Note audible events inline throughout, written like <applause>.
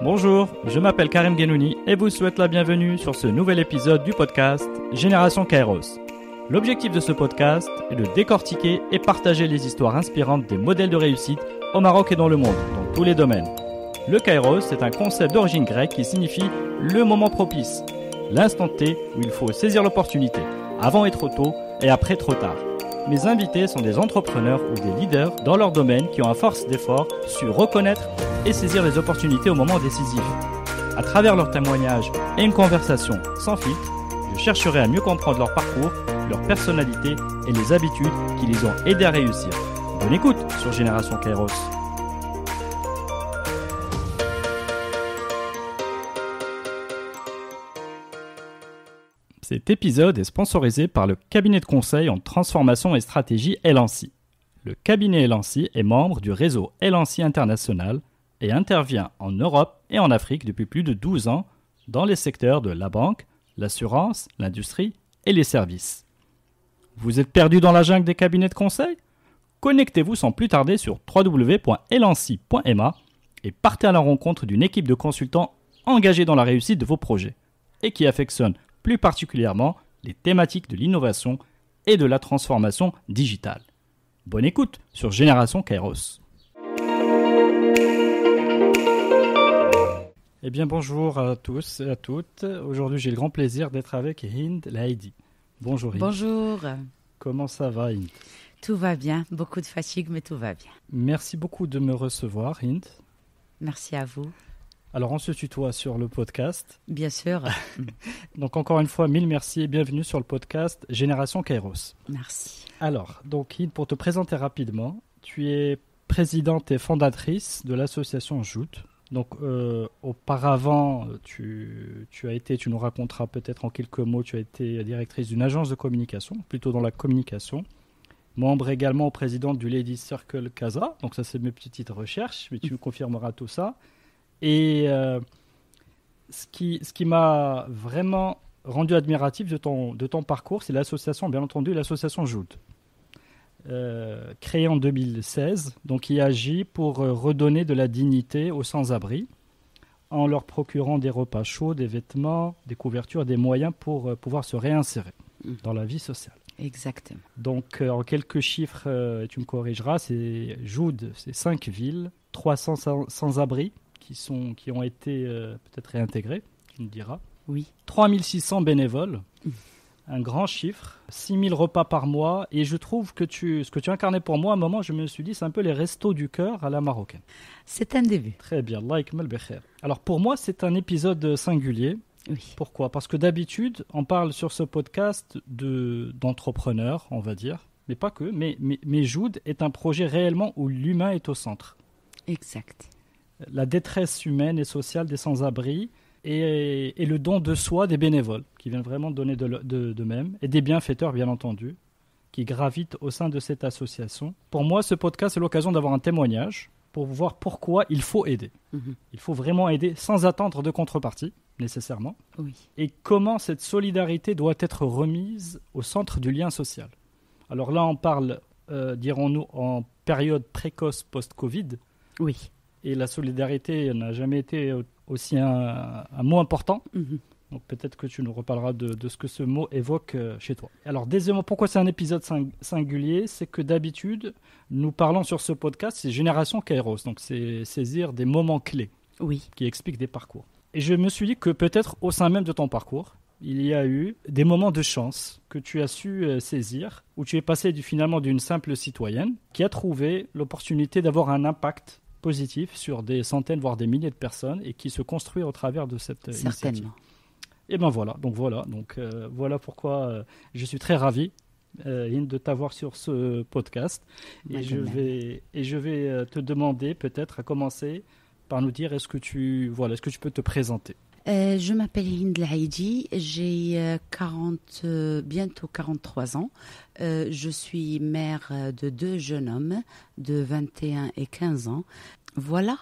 Bonjour, je m'appelle Karim Genouni et vous souhaite la bienvenue sur ce nouvel épisode du podcast Génération Kairos. L'objectif de ce podcast est de décortiquer et partager les histoires inspirantes des modèles de réussite au Maroc et dans le monde, dans tous les domaines. Le Kairos est un concept d'origine grecque qui signifie le moment propice, l'instant T où il faut saisir l'opportunité, avant et trop tôt et après trop tard. Mes invités sont des entrepreneurs ou des leaders dans leur domaine qui ont à force d'efforts su reconnaître et saisir les opportunités au moment décisif. À travers leurs témoignages et une conversation sans filtre, je chercherai à mieux comprendre leur parcours, leur personnalité et les habitudes qui les ont aidés à réussir. Bonne écoute sur Génération Kairos. Cet épisode est sponsorisé par le cabinet de conseil en transformation et stratégie Elancy. Le cabinet Elancy est membre du réseau Elancy International, et intervient en Europe et en Afrique depuis plus de 12 ans dans les secteurs de la banque, l'assurance, l'industrie et les services. Vous êtes perdu dans la jungle des cabinets de conseil Connectez-vous sans plus tarder sur www.elancy.ma et partez à la rencontre d'une équipe de consultants engagés dans la réussite de vos projets et qui affectionne plus particulièrement les thématiques de l'innovation et de la transformation digitale. Bonne écoute sur Génération Kairos. Eh bien, bonjour à tous et à toutes. Aujourd'hui, j'ai le grand plaisir d'être avec Hind Laïdi. Bonjour Hind. Bonjour. Comment ça va Hind Tout va bien, beaucoup de fatigue, mais tout va bien. Merci beaucoup de me recevoir Hind. Merci à vous. Alors, on se tutoie sur le podcast. Bien sûr. <laughs> donc, encore une fois, mille merci et bienvenue sur le podcast Génération Kairos. Merci. Alors, donc, Hind, pour te présenter rapidement, tu es présidente et fondatrice de l'association Joute donc, euh, auparavant, tu, as été, tu nous raconteras peut-être en quelques mots, tu as été directrice d'une agence de communication, plutôt dans la communication. Membre également au président du Lady Circle Casa. Donc, ça, c'est mes petites recherches, mais tu me confirmeras tout ça. Et euh, ce qui, m'a vraiment rendu admiratif de ton, de parcours, c'est l'association, bien entendu, l'association Joute. Euh, créé en 2016. Donc il agit pour euh, redonner de la dignité aux sans-abri en leur procurant des repas chauds, des vêtements, des couvertures, des moyens pour euh, pouvoir se réinsérer mmh. dans la vie sociale. Exactement. Donc en quelques chiffres, tu me corrigeras, c'est Joude, c'est 5 villes, 300 sans-abri qui, sont, qui ont été peut-être réintégrés, tu me diras. Oui. 3600 bénévoles. Mmh un grand chiffre, 6000 repas par mois, et je trouve que ce que tu incarnais pour moi, à un moment, je me suis dit, c'est un peu les restos du cœur à la marocaine. C'est un début. Très bien, like Malbecher. Alors pour moi, c'est un épisode singulier. Pourquoi Parce que d'habitude, on parle sur ce podcast de d'entrepreneurs, on va dire, mais pas que, mais, mais, est un projet réellement où l'humain est au centre. Exact. La détresse humaine et sociale des sans-abri, et, le don de soi des bénévoles, qui viennent vraiment donner de, de, même, et des bienfaiteurs, bien entendu, qui gravitent au sein de cette association. Pour moi, ce podcast c'est l'occasion d'avoir un témoignage pour voir pourquoi il faut aider. Mhm. Il faut vraiment aider sans attendre de contrepartie, nécessairement. Oui. Et comment cette solidarité doit être remise au centre du lien social. Alors là, on parle, euh, dirons-nous, en période précoce post-Covid. Oui. Et la solidarité n'a jamais été aussi un, mot important. Mhm. Donc peut-être que tu nous reparleras de, ce que ce mot évoque euh, chez toi. Alors deuxièmement, pourquoi c'est un épisode singulier C'est que d'habitude, nous parlons sur ce podcast, c'est Génération Kairos, donc c'est saisir des moments clés oui. qui expliquent des parcours. Et je me suis dit que peut-être au sein même de ton parcours, il y a eu des moments de chance que tu as su euh, saisir, où tu es passé du, finalement d'une simple citoyenne qui a trouvé l'opportunité d'avoir un impact positif sur des centaines, voire des milliers de personnes, et qui se construit au travers de cette Certainement. Et eh ben voilà, donc voilà, donc euh, voilà pourquoi euh, je suis très ravi. Euh, de t'avoir sur ce podcast et je, vais, et je vais euh, te demander peut-être à commencer par nous dire est-ce que tu voilà est-ce que tu peux te présenter je m'appelle Hind Laïdi, j'ai 40, bientôt 43 ans. je suis mère de deux jeunes hommes de 21 et 15 ans. Voilà.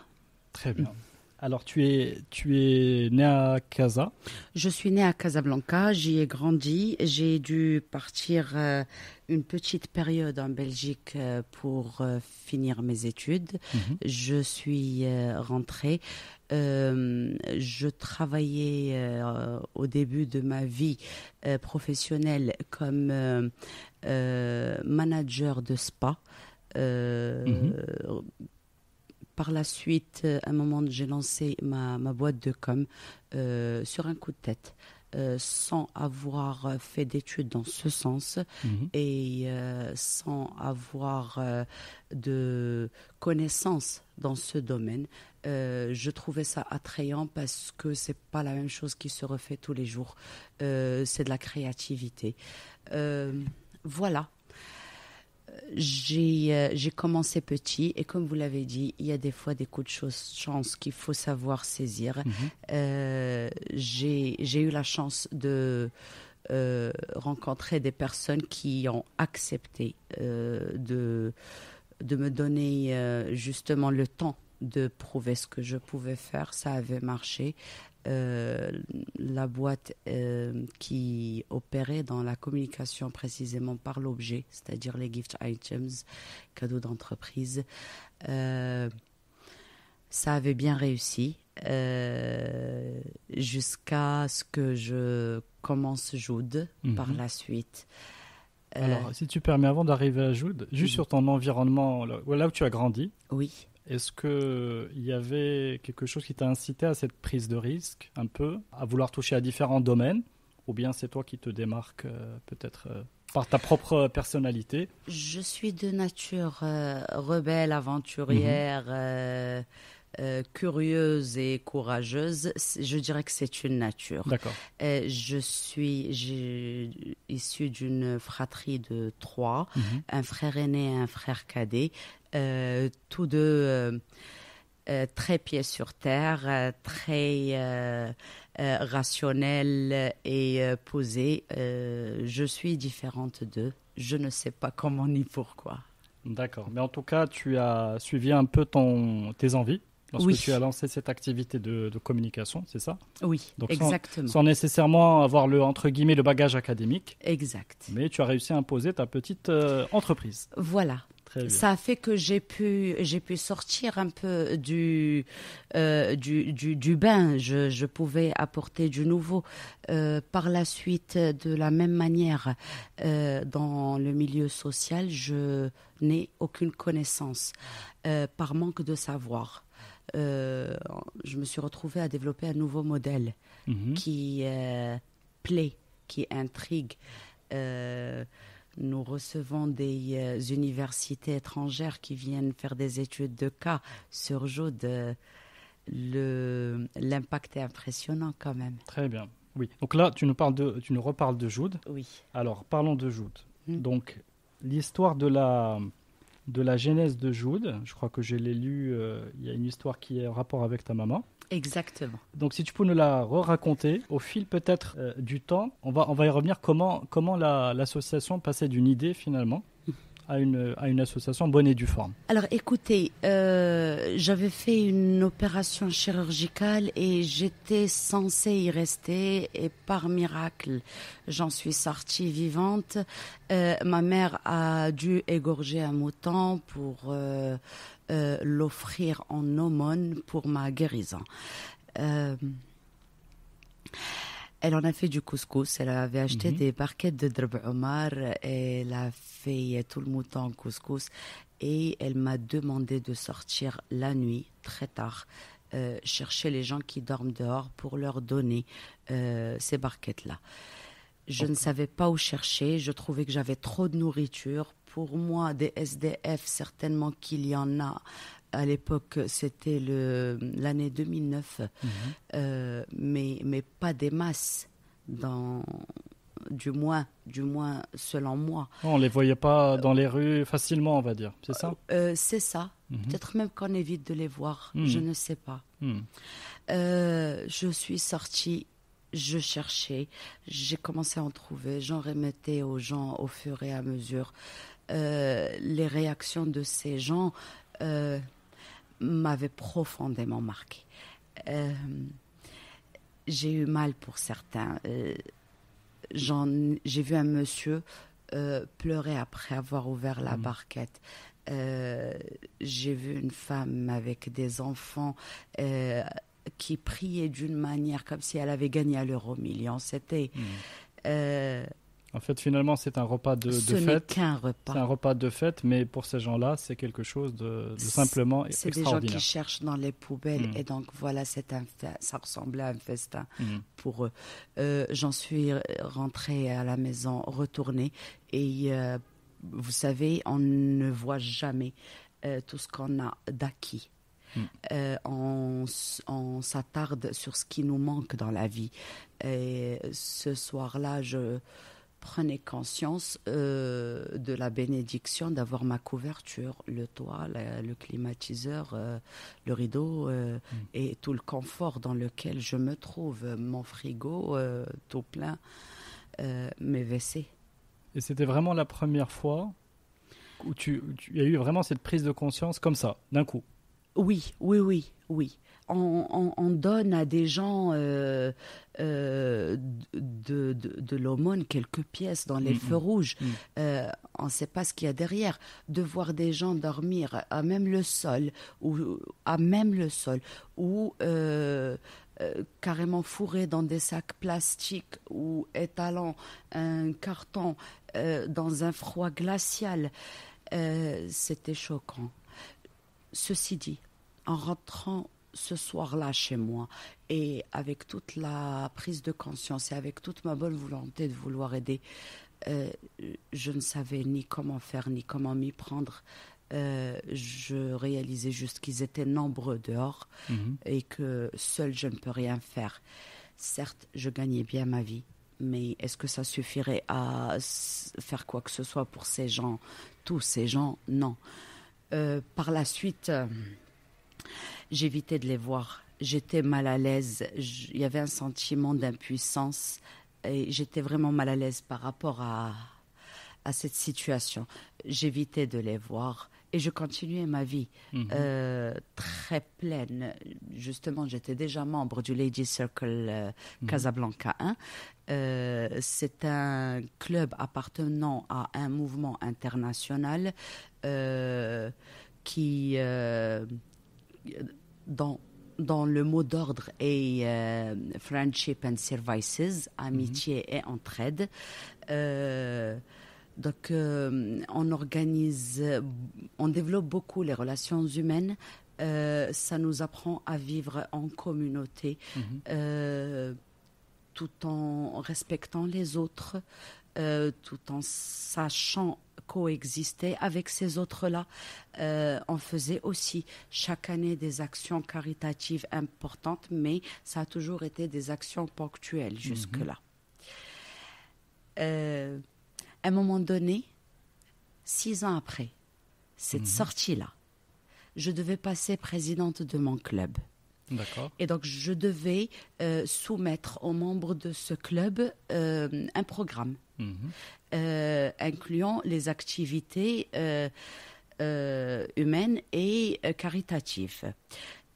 Très bien. Alors, tu es, tu es né à Casa Je suis né à Casablanca, j'y ai grandi. J'ai dû partir euh, une petite période en Belgique euh, pour euh, finir mes études. Mhm. Je suis rentrée. je travaillais au début de ma vie professionnelle comme manager de spa. Mhm. Par la suite, euh, à un moment, j'ai lancé ma, boîte de com euh, sur un coup de tête. Euh, sans avoir fait d'études dans ce sens mhm. et sans avoir de connaissances dans ce domaine. je trouvais ça attrayant parce que c'est pas la même chose qui se refait tous les jours. c'est de la créativité. voilà, euh, j'ai commencé petit et comme vous l'avez dit, il y a des fois des coups de chance qu'il faut savoir saisir. Mhm. Euh, j'ai eu la chance de euh, rencontrer des personnes qui ont accepté de, de me donner justement le temps de prouver ce que je pouvais faire. Ça avait marché. Euh, la boîte euh, qui opérait dans la communication précisément par l'objet, c'est-à-dire les gift items, cadeaux d'entreprise. Euh, ça avait bien réussi jusqu'à ce que je commence Jude par mhm. la suite. Alors, si tu permets, avant d'arriver à Jude, juste sur ton environnement, là où tu as grandi. Oui. Est-ce qu'il euh, y avait quelque chose qui t'a incité à cette prise de risque, un peu, à vouloir toucher à différents domaines Ou bien c'est toi qui te démarques euh, peut-être euh, par ta propre personnalité Je suis de nature rebelle, aventurière. Mhm. curieuse et courageuse, je dirais que c'est une nature. D'accord. je suis issue d'une fratrie de trois, mhm. un frère aîné et un frère cadet. Euh, tous deux euh, euh, très pieds sur terre, très rationnels et posés. je suis différente d'eux. Je ne sais pas comment ni pourquoi. D'accord. Mais en tout cas, tu as suivi un peu ton, tes envies lorsque tu as lancé cette activité de, communication, c'est ça Oui, Donc, exactement. Sans, nécessairement avoir le entre guillemets le bagage académique. Exact. Mais tu as réussi à imposer ta petite entreprise. Voilà. Ça a fait que j'ai pu, j'ai pu sortir un peu du, euh, du, bain. Je, pouvais apporter du nouveau. Euh, par la suite, de la même manière, euh, dans le milieu social, je n'ai aucune connaissance par manque de savoir. je me suis retrouvée à développer un nouveau modèle mhm. qui plaît, qui intrigue. Nous recevons des euh, universités étrangères qui viennent faire des études de cas sur Le L'impact est impressionnant quand même. Très bien. Oui. Donc là, tu nous, parles de, tu nous reparles de Joud. Oui. Alors, parlons de Joud. Hmm. Donc, l'histoire de la, de la genèse de Joud, je crois que je l'ai lu euh, histoire qui est en rapport avec ta maman. Exactement. Donc si tu peux nous la raconter au fil peut-être euh, du temps, on va, on va y revenir comment, comment l'association passait d'une idée finalement à une, à une association bonne et du forme Alors écoutez, euh, j'avais fait une opération chirurgicale et j'étais censée y rester et par miracle, j'en suis sortie vivante. Euh, ma mère a dû égorger un mouton pour euh, l'offrir en aumône pour ma guérison. Euh, elle en a fait du couscous. Elle avait acheté mhm. des barquettes de Drb Omar. elle a fait tout le mouton en couscous. Et elle m'a demandé de sortir la nuit, très tard, euh, chercher les gens qui dorment dehors pour leur donner ces barquettes-là. Je ne savais pas où chercher. Je trouvais que j'avais trop de nourriture pour moi des SDF, certainement qu'il y en a. À l'époque, c'était l'année 2009, mhm. euh, mais, mais pas des masses, dans, du moins, du moins selon moi. On ne les voyait pas dans les rues facilement, on va dire, c'est ça euh, euh, C'est ça. Mhm. Peut-être même qu'on évite de les voir, mhm. je ne sais pas. je suis sortie je cherchais, j'ai commencé à en trouver, j'en remettais aux gens au fur et à mesure. Euh, les réactions de ces gens euh, m'avaient profondément marqué. Euh, j'ai eu mal pour certains. j'ai vu un monsieur pleurer après avoir ouvert la mmh. barquette. j'ai vu une femme avec des enfants qui priait d'une manière comme si elle avait gagné à l'euro million. C'était. Mmh. En fait, finalement, c'est un repas de, fête. Ce n'est qu'un repas. C'est un repas de fête, mais pour ces gens-là, c'est quelque chose de, simplement extraordinaire. C'est des gens qui cherchent dans les poubelles, mm. et donc voilà, c'est un ça ressemblait à un festin mm. pour eux. Euh, j'en suis rentrée à la maison, retournée, et euh, vous savez, on ne voit jamais euh, tout ce qu'on a d'acquis. Mm. on, on s'attarde sur ce qui nous manque dans la vie. Et ce soir-là, je, prenais conscience euh, de la bénédiction d'avoir ma couverture, le toit, le climatiseur, euh, le rideau euh, mm. et tout le confort dans lequel je me trouve, mon frigo tout plein, mes WC. Et c'était vraiment la première fois où tu, as eu vraiment cette prise de conscience comme ça, d'un coup. Oui, oui, oui, oui on, donne à des gens euh, euh, de, l'aumône quelques pièces dans les mm, feux mm, rouges. Mm. Euh, on ne sait pas ce qu'il y a derrière. De voir des gens dormir à même le sol, ou à même le sol, ou carrément fourrés dans des sacs plastiques ou étalant un carton dans un froid glacial, c'était choquant. Ceci dit, en rentrant ce soir-là chez moi et avec toute la prise de conscience et avec toute ma bonne volonté de vouloir aider, euh, je ne savais ni comment faire ni comment m'y prendre. Euh, je réalisais juste qu'ils étaient nombreux dehors mhm. et que seul je ne peux rien faire. Certes, je gagnais bien ma vie, mais est-ce que ça suffirait à faire quoi que ce soit pour ces gens, tous ces gens Non. Euh, par la suite, j'évitais de les voir. J'étais mal à l'aise. Il y avait un sentiment d'impuissance et j'étais vraiment mal à l'aise par rapport à, à cette situation. J'évitais de les voir et je continuais ma vie mhm. euh, très pleine. Justement, j'étais déjà membre du Lady Circle euh, mhm. Casablanca 1. Euh, c'est un club appartenant à un mouvement international qui dans, dans le mot d'ordre et euh, Friendship and Services, amitié et entraide. Euh, donc, euh, on organise, on développe beaucoup les relations humaines. ça nous apprend à vivre en communauté mhm. tout en respectant les autres, tout en sachant coexister avec ces autres-là. Euh, on faisait aussi chaque année des actions caritatives importantes, mais ça a toujours été des actions ponctuelles mhm. jusque-là. Euh, à un moment donné, six ans après cette mhm. sortie-là, je devais passer présidente de mon club. Et donc, je devais euh, soumettre aux membres de ce club euh, un programme mhm. euh, incluant les activités humaines et caritatives.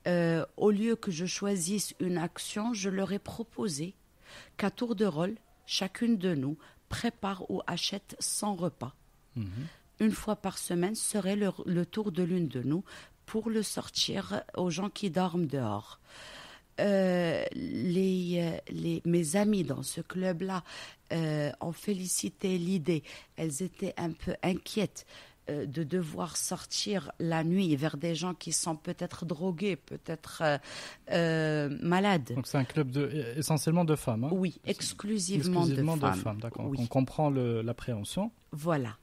au lieu que je choisisse une action, je leur ai proposé qu'à tour de rôle, chacune de nous prépare ou achète 100 repas. Mhm. une fois par semaine serait le tour de l'une de nous pour le sortir aux gens qui dorment dehors. Euh, euh, les, mes amis dans ce club-là euh, ont félicité l'idée. Elles étaient un peu inquiètes de devoir sortir la nuit vers des gens qui sont peut-être drogués, peut-être malades. Donc c'est un club de, essentiellement de femmes. Hein. oui, exclusivement, de, femmes. On comprend l'appréhension. Voilà.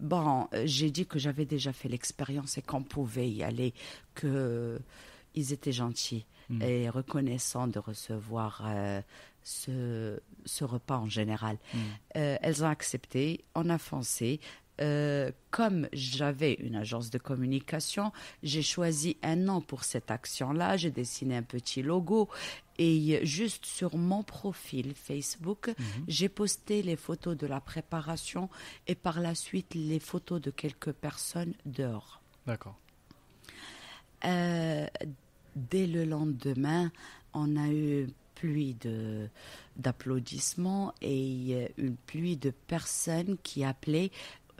Bon, euh, j'ai dit que j'avais déjà fait l'expérience et qu'on pouvait y aller, que ils étaient gentils hmm. et reconnaissants de recevoir euh, ce, repas en général. Hmm. Euh, elles ont accepté, on a foncé. Euh, comme j'avais une agence de communication, j'ai choisi un nom pour cette action-là. J'ai dessiné un petit logo et juste sur mon profil Facebook, mhm. j'ai posté les photos de la préparation et par la suite les photos de quelques personnes dehors. D'accord. Euh, dès le lendemain, on a eu pluie de d'applaudissements et une pluie de personnes qui appelaient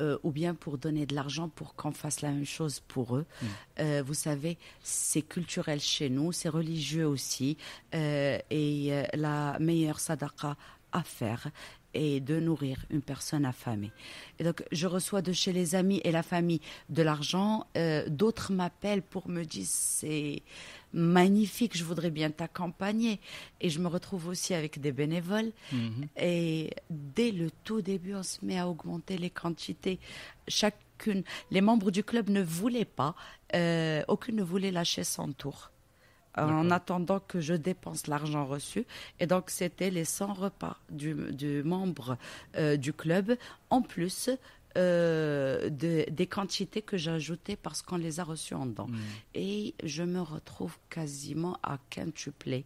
euh, ou bien pour donner de l'argent pour qu'on fasse la même chose pour eux. Mm. Euh, vous savez, c'est culturel chez nous, c'est religieux aussi, euh, et la meilleure sadaqa à faire, et de nourrir une personne affamée. Et donc, je reçois de chez les amis et la famille de l'argent. Euh, d'autres m'appellent pour me dire c'est magnifique, je voudrais bien t'accompagner. Et je me retrouve aussi avec des bénévoles. Mhm. Et dès le tout début, on se met à augmenter les quantités. Chacune, les membres du club ne voulaient pas, euh, aucune ne voulait lâcher son tour en attendant que je dépense l'argent reçu. Et donc, c'était les 100 repas du, du membre euh, du club, en plus euh, des quantités que j'ajoutais parce qu'on les a reçues en dents. Hmm. Et je me retrouve quasiment à quintupler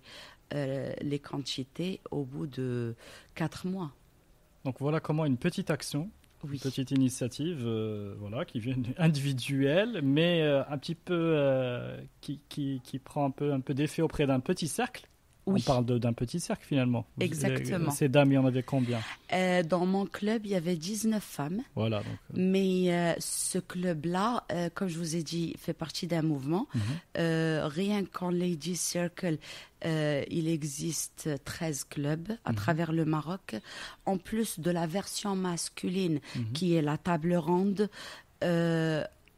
euh, les quantités au bout de 4 mois. Donc voilà comment une petite action une Petite initiative, euh, voilà, qui vient <laughs> individuelle, mais euh, un petit peu euh, qui, qui, qui, prend un peu, un peu d'effet auprès d'un petit cercle on parle d'un petit cercle finalement. Exactement. Ces dames, il y en avait combien euh, Dans mon club, il y avait 19 femmes. Voilà. Euh. Mais euh, ce club-là, comme je vous ai dit, fait partie d'un mouvement. Mhm. rien qu'en Lady Circle, il existe 13 clubs à mhm. travers le Maroc. En plus de la version masculine, mhm. qui est la table ronde,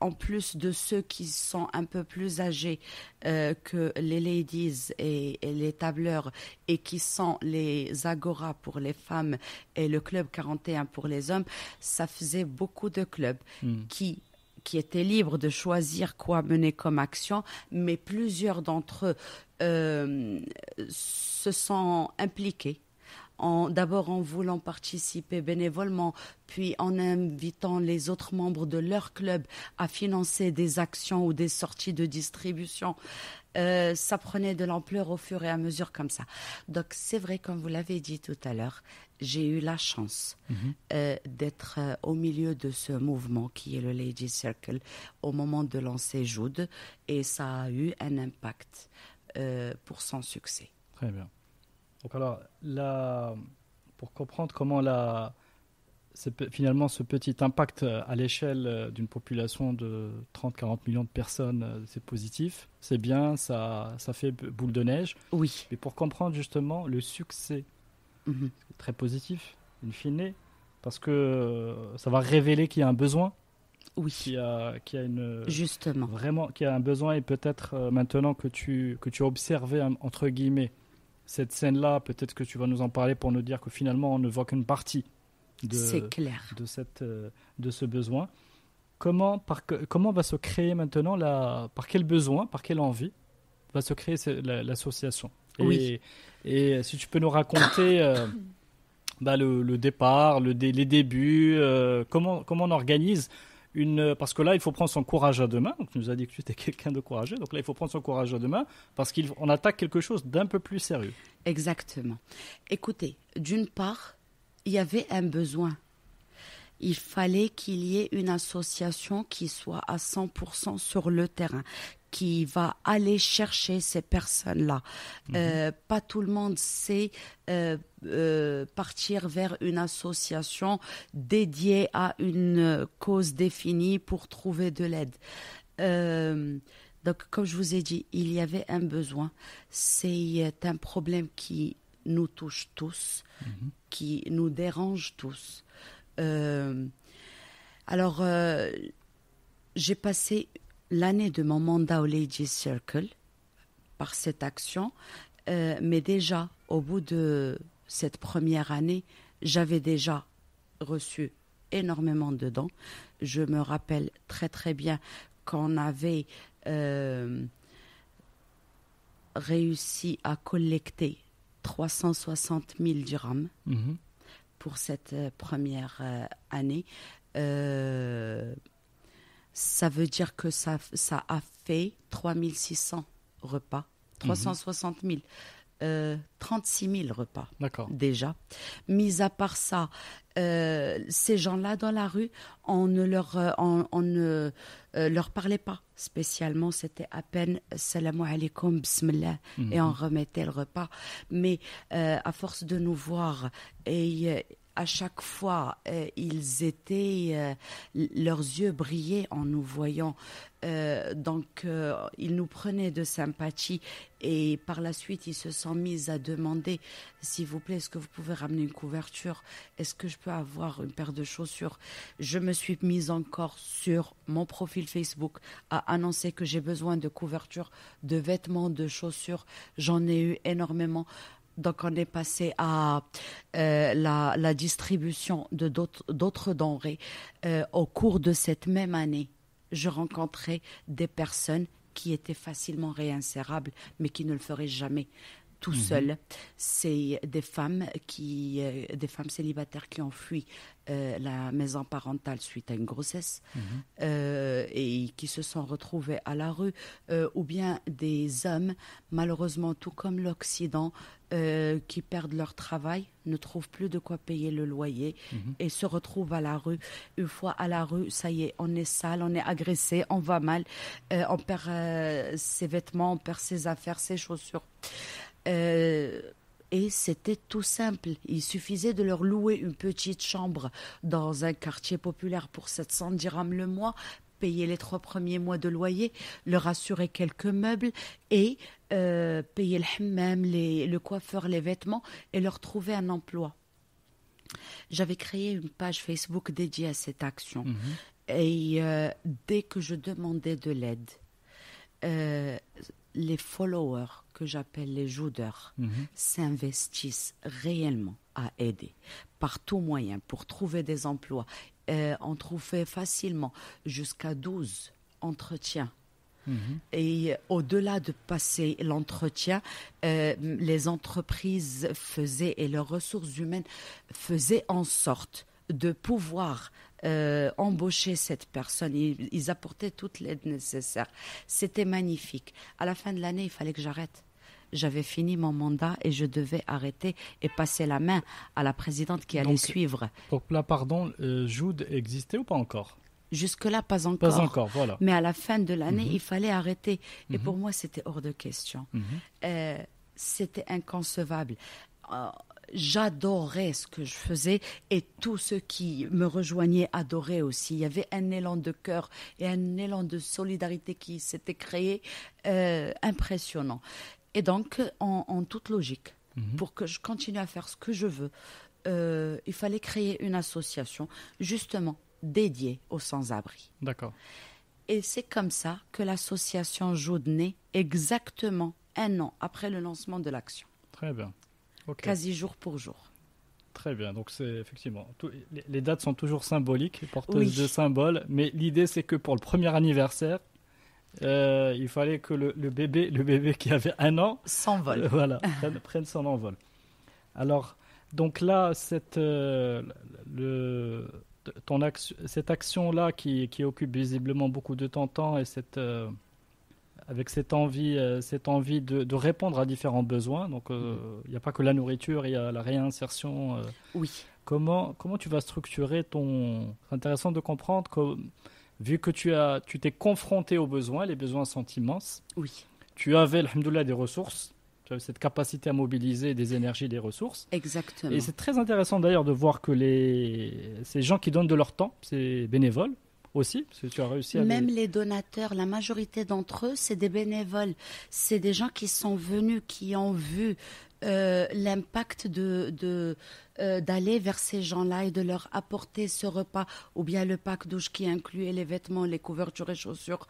en plus de ceux qui sont un peu plus âgés euh, que les ladies et, les tableurs et qui sont les agora pour les femmes et le club 41 pour les hommes, ça faisait beaucoup de clubs hmm. qui qui étaient libres de choisir quoi mener comme action, mais plusieurs d'entre eux euh, se sont impliqués d'abord en voulant participer bénévolement, puis en invitant les autres membres de leur club à financer des actions ou des sorties de distribution. Euh, ça prenait de l'ampleur au fur et à mesure comme ça. Donc c'est vrai, comme vous l'avez dit tout à l'heure, j'ai eu la chance mhm. euh, d'être euh, au milieu de ce mouvement qui est le Lady Circle au moment de lancer Jude et ça a eu un impact pour son succès. Très bien. Donc alors, là, pour comprendre comment la... finalement ce petit impact euh, à l'échelle euh, d'une population de 30-40 millions de personnes, euh, c'est positif, c'est bien, ça, ça fait boule de neige. Oui. Mais pour comprendre justement le succès, mhm. très positif, in fine, parce que ça va révéler qu'il y a un besoin. Oui. Qui a, a une justement vraiment qui a un besoin et peut-être maintenant que tu que tu observais entre guillemets cette scène-là, peut-être que tu vas nous en parler pour nous dire que finalement on ne voit qu'une partie de, de, cette, euh, de ce besoin. Comment, par, comment va se créer maintenant, la, par quel besoin, par quelle envie va se créer l'association et, oui. et si tu peux nous raconter euh, bah, le, départ, le les débuts, euh, comment, comment on organise parce que là, il faut prendre son courage à deux mains. Donc, tu nous as dit que tu étais <laughs> quelqu'un de courageux. Donc là, il faut prendre son courage à deux mains parce qu'on attaque quelque chose d'un peu plus sérieux. Exactement. Écoutez, d'une part, il y avait un besoin. Il fallait qu'il y ait une association qui soit à 100% sur le terrain, qui va aller chercher ces personnes-là. Mhm. Euh, pas tout le monde sait euh, euh, partir vers une association dédiée à une cause définie pour trouver de l'aide. donc, comme je vous ai dit, il y avait un besoin. C'est un problème qui nous touche tous, mhm. qui nous dérange tous. alors, j'ai passé l'année de mon mandat au Ladies Circle, par cette action, euh, mais déjà au bout de cette première année, j'avais déjà reçu énormément de dons. Je me rappelle très très bien qu'on avait euh, réussi à collecter 360 000 dirhams mhm. pour cette euh, première année ça veut dire que ça, ça a fait 3600 repas, 360 mhm. 000. Euh, 36 000 repas déjà. Mis à part ça, euh, ces gens-là dans la rue, on ne leur, euh, on, ne, euh, leur parlait pas spécialement. C'était à peine salam alaikum, bismillah, mhm. et on remettait le repas. Mais à force de nous voir et à chaque fois, euh, ils étaient, euh, leurs yeux brillaient en nous voyant. Euh, donc, ils nous prenaient de sympathie et par la suite, ils se sont mis à demander, s'il vous plaît, est-ce que vous pouvez ramener une couverture Est-ce que je peux avoir une paire de chaussures Je me suis mise encore sur mon profil Facebook à annoncer que j'ai besoin de couverture, de vêtements, de chaussures. J'en ai eu énormément. Donc on est passé à euh, la, distribution de d'autres denrées. Euh, au cours de cette même année, je rencontrais des personnes qui étaient facilement réinsérables, mais qui ne le feraient jamais tout mhm. seul. C'est des femmes qui, euh, des femmes célibataires qui ont fui euh, la maison parentale suite à une grossesse mhm. euh, et qui se sont retrouvées à la rue, ou bien des hommes, malheureusement, tout comme l'Occident, qui perdent leur travail, ne trouvent plus de quoi payer le loyer mhm. et se retrouvent à la rue. Une fois à la rue, ça y est, on est sale, on est agressé, on va mal, on perd ses vêtements, on perd ses affaires, ses chaussures. Euh, et c'était tout simple. Il suffisait de leur louer une petite chambre dans un quartier populaire pour 700 dirhams le mois, payer les trois premiers mois de loyer, leur assurer quelques meubles et euh, payer le hammam, le coiffeur, les vêtements et leur trouver un emploi. J'avais créé une page Facebook dédiée à cette action. Mhm. Et euh, dès que je demandais de l'aide, les followers, que j'appelle les joueurs, mhm. s'investissent réellement à aider par tout moyen pour trouver des emplois. Euh, on trouvait facilement jusqu'à 12 entretiens. Mhm. Et au-delà de passer l'entretien, euh, les entreprises faisaient et leurs ressources humaines faisaient en sorte de pouvoir euh, embaucher cette personne. Ils, apportaient toute l'aide nécessaire. C'était magnifique. À la fin de l'année, il fallait que j'arrête j'avais fini mon mandat et je devais arrêter et passer la main à la présidente qui allait suivre. Pour la pardon, euh, Jude existait ou pas encore Jusque-là, pas encore. Pas encore, voilà. Mais à la fin de l'année, mhm. il fallait arrêter. Et mhm. pour moi, c'était hors de question. Mhm. Euh, c'était inconcevable j'adorais ce que je faisais et tous ceux qui me rejoignaient adoraient aussi. Il y avait un élan de cœur et un élan de solidarité qui s'était créé euh, impressionnant. Et donc, en, toute logique, mhm. pour que je continue à faire ce que je veux, euh, il fallait créer une association justement dédiée aux sans-abri. D'accord. Et c'est comme ça que l'association nez exactement un an après le lancement de l'action. Très bien quasi jour pour jour. Très bien, donc c'est effectivement, les, dates sont toujours symboliques, porteuses de symboles, mais l'idée c'est que pour le premier anniversaire, euh, il fallait que le, bébé, le bébé qui avait un an, s'envole. Euh, voilà, prenne, son envol. Alors, donc là, cette, euh, ton action, cette action là qui, occupe visiblement beaucoup de temps, temps et cette avec cette envie, euh, cette envie de, répondre à différents besoins. Donc, euh, il n'y a pas que la nourriture, il y a la réinsertion. Euh. oui. Comment, comment tu vas structurer ton. C'est intéressant de comprendre que, vu que tu as, tu t'es confronté aux besoins, les besoins sont immenses. Oui. Tu avais, alhamdoulilah, des ressources Tu avais cette capacité à mobiliser des énergies, des ressources. Exactement. Et c'est très intéressant d'ailleurs de voir que les, ces gens qui donnent de leur temps, ces bénévoles, aussi, tu as réussi Même les, les donateurs, la majorité d'entre eux, c'est des bénévoles. C'est des gens qui sont venus, qui ont vu euh, l'impact de, euh, d'aller vers ces gens-là et de leur apporter ce repas ou bien le pack douche qui incluait les vêtements, les couvertures et chaussures.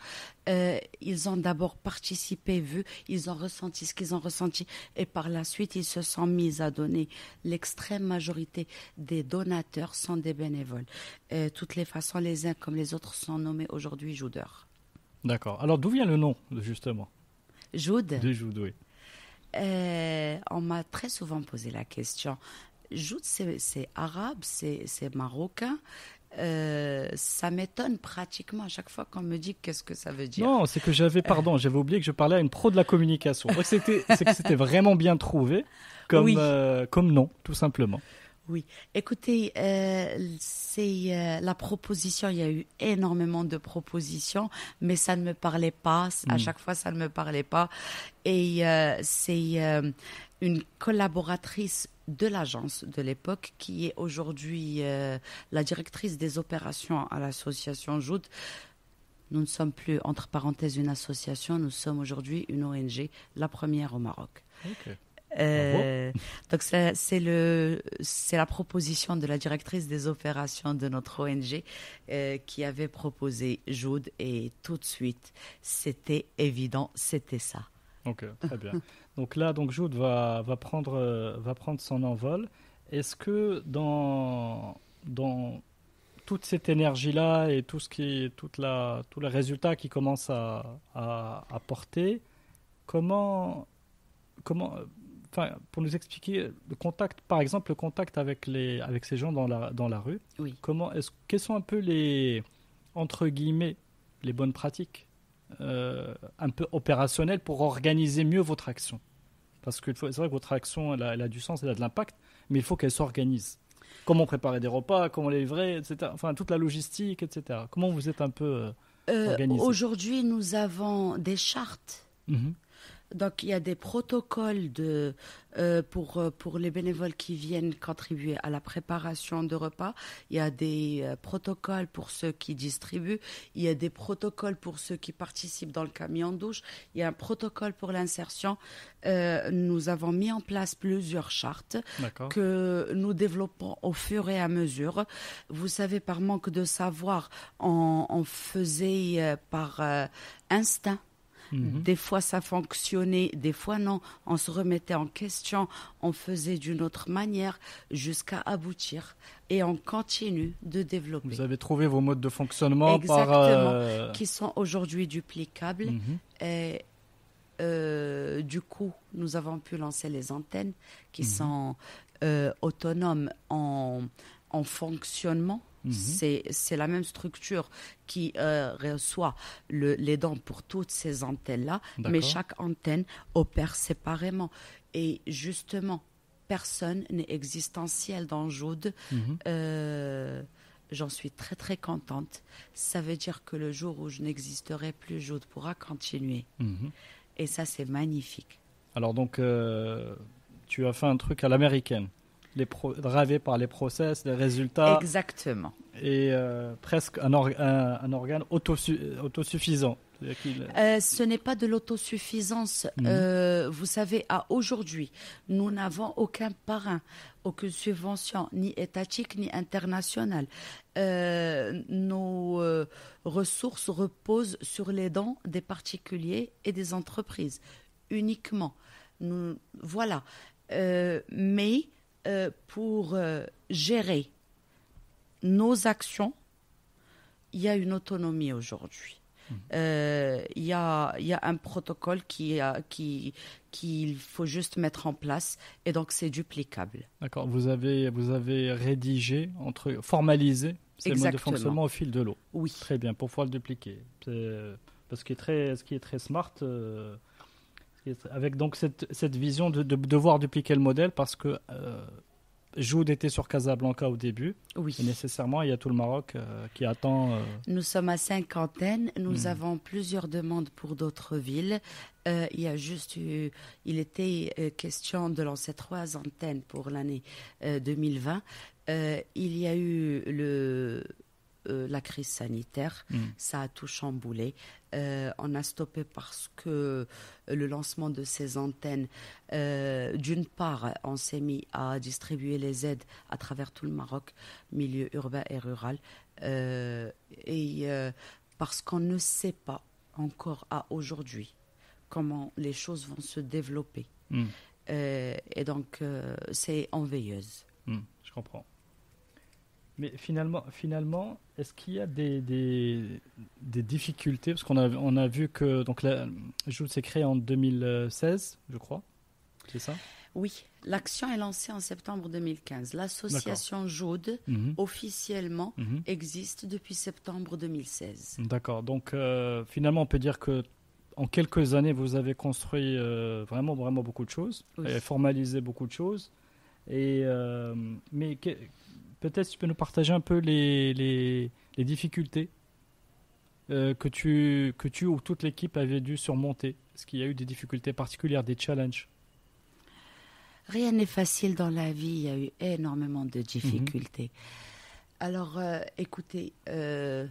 Euh, ils ont d'abord participé, vu, ils ont ressenti ce qu'ils ont ressenti et par la suite ils se sont mis à donner. L'extrême majorité des donateurs sont des bénévoles. toutes les façons, les uns comme les autres sont nommés aujourd'hui joudeurs. D'accord. Alors d'où vient le nom justement Joud. De Joud, euh, on m'a très souvent posé la question. joute c'est arabe, c'est marocain. Euh, ça m'étonne pratiquement à chaque fois qu'on me dit qu'est-ce que ça veut dire. Non, c'est que j'avais, euh. pardon, j'avais oublié que je parlais à une pro de la communication. C'est que c'était vraiment bien trouvé comme, comme nom, tout simplement. Oui, écoutez, euh, c'est euh, la proposition. Il y a eu énormément de propositions, mais ça ne me parlait pas. À hmm. chaque fois, ça ne me parlait pas. Et euh, c'est une collaboratrice de l'agence de l'époque qui est aujourd'hui la directrice des opérations à l'association Joute. Nous ne sommes plus, entre parenthèses, une association, nous sommes aujourd'hui une ONG, la première au Maroc. Ok. Euh, donc c'est le c'est la proposition de la directrice des opérations de notre ONG euh, qui avait proposé Jude et tout de suite c'était évident c'était ça. Ok très bien. <laughs> donc là donc Jude va, va prendre euh, va prendre son envol. Est-ce que dans dans toute cette énergie là et tout ce qui toute la tout le résultat qui commence à, à, à porter comment comment pour nous expliquer le contact, par exemple, le contact avec, les, avec ces gens dans la, dans la rue. Oui. Comment quelles sont un peu les, entre guillemets, les bonnes pratiques euh, un peu opérationnelles pour organiser mieux votre action Parce que c'est vrai que votre action, elle a, du sens, elle a de l'impact, mais il faut qu'elle s'organise comment préparer des repas, comment les livrer, etc. Enfin, toute la logistique, etc. Comment vous êtes un peu euh, euh, organisé Aujourd'hui, nous avons des chartes mmh donc il y a des protocoles de, euh, pour, euh, pour les bénévoles qui viennent contribuer à la préparation de repas. Il y a des euh, protocoles pour ceux qui distribuent. Il y a des protocoles pour ceux qui participent dans le camion douche. Il y a un protocole pour l'insertion. nous avons mis en place plusieurs chartes que nous développons au fur et à mesure. Vous savez, par manque de savoir, on faisait par instinct Mhm. Des fois, ça fonctionnait, des fois, non. On se remettait en question, on faisait d'une autre manière jusqu'à aboutir. Et on continue de développer. Vous avez trouvé vos modes de fonctionnement par, euh, qui sont aujourd'hui duplicables. Mhm. Et euh, du coup, nous avons pu lancer les antennes qui mhm. sont euh, autonomes en fonctionnement Mhm. C'est la même structure qui euh, reçoit les dents pour toutes ces antennes-là, mais chaque antenne opère séparément. Et justement, personne n'est existentiel dans Jude. Mhm. Euh, j'en suis très très contente. Ça veut dire que le jour où je n'existerai plus, Jude pourra continuer. Mhm. Et ça, c'est magnifique. Alors donc, euh, tu as fait un truc à l'américaine les par les process, les résultats. Exactement. Et euh, presque un, organe autosuffisant. Euh, ce n'est pas de l'autosuffisance. Mhm. Euh, vous savez, à aujourd'hui, nous n'avons aucun parrain, aucune subvention, ni étatique, ni internationale. nos ressources reposent sur les dents des particuliers et des entreprises, uniquement. voilà. mais euh, pour euh, gérer nos actions, il y a une autonomie aujourd'hui. Hmm. Euh, il y, a, un protocole qu'il qui, faut juste mettre en place et donc c'est duplicable. D'accord, vous avez, vous avez rédigé, entre, formalisé ces modes de fonctionnement au fil de l'eau. Oui. Très bien, pour pouvoir le dupliquer. Parce que ce qui est très, ce qui est très smart, avec donc cette, cette vision de, devoir dupliquer le modèle parce que euh, Joud était sur Casablanca au début. Oui. Et nécessairement, il y a tout le Maroc euh, qui attend. Euh, Nous sommes à antennes. Nous hmm. avons plusieurs demandes pour d'autres villes. Euh, il y a juste eu, il était question de lancer trois antennes pour l'année 2020. il y a eu le euh, la crise sanitaire, mm. ça a tout chamboulé. Euh, on a stoppé parce que le lancement de ces antennes, euh, d'une part, on s'est mis à distribuer les aides à travers tout le Maroc, milieu urbain et rural, et parce qu'on ne sait pas encore à aujourd'hui comment les choses vont se développer. Mm. et donc, c'est enveilleuse. Mm, je comprends. Mais finalement, finalement est-ce qu'il y a des, des, difficultés Parce qu'on a, on a vu que donc la Joule s'est créée en 2016, je crois. C'est ça Oui, l'action est lancée en septembre 2015. L'association Joude, mhm. officiellement, mhm. existe depuis septembre 2016. D'accord, donc euh, finalement, on peut dire que en quelques années, vous avez construit euh, vraiment, vraiment beaucoup de choses, formalisé beaucoup de choses. Et, euh, mais peut-être tu peux nous partager un peu les, les, difficultés euh, que, tu, que tu ou toute l'équipe avait dû surmonter Est-ce qu'il y a eu des difficultés particulières, des challenges Rien n'est facile dans la vie, il y a eu énormément de difficultés. Mhm. Alors, euh, écoutez, euh,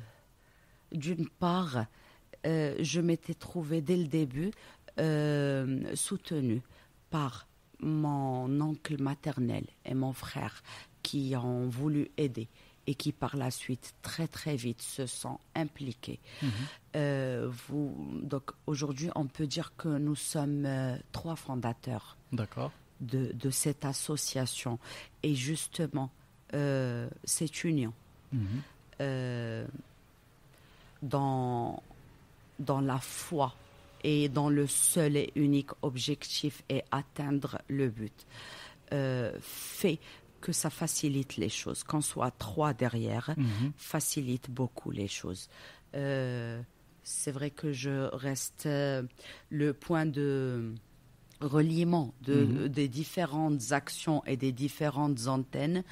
d'une part, je m'étais trouvée dès le début soutenue par mon oncle maternel et mon frère qui ont voulu aider et qui par la suite très très vite se sont impliqués. Mhm. Euh, vous, donc aujourd'hui, on peut dire que nous sommes euh, trois fondateurs de, de, cette association. Et justement, euh, cette union mhm. dans, dans la foi et dans le seul et unique objectif est atteindre le but. fait que ça facilite les choses. Qu'on soit trois derrière, mhm. facilite beaucoup les choses. Euh, c'est vrai que je reste euh, le point de reliement de, mhm. des différentes actions et des différentes antennes,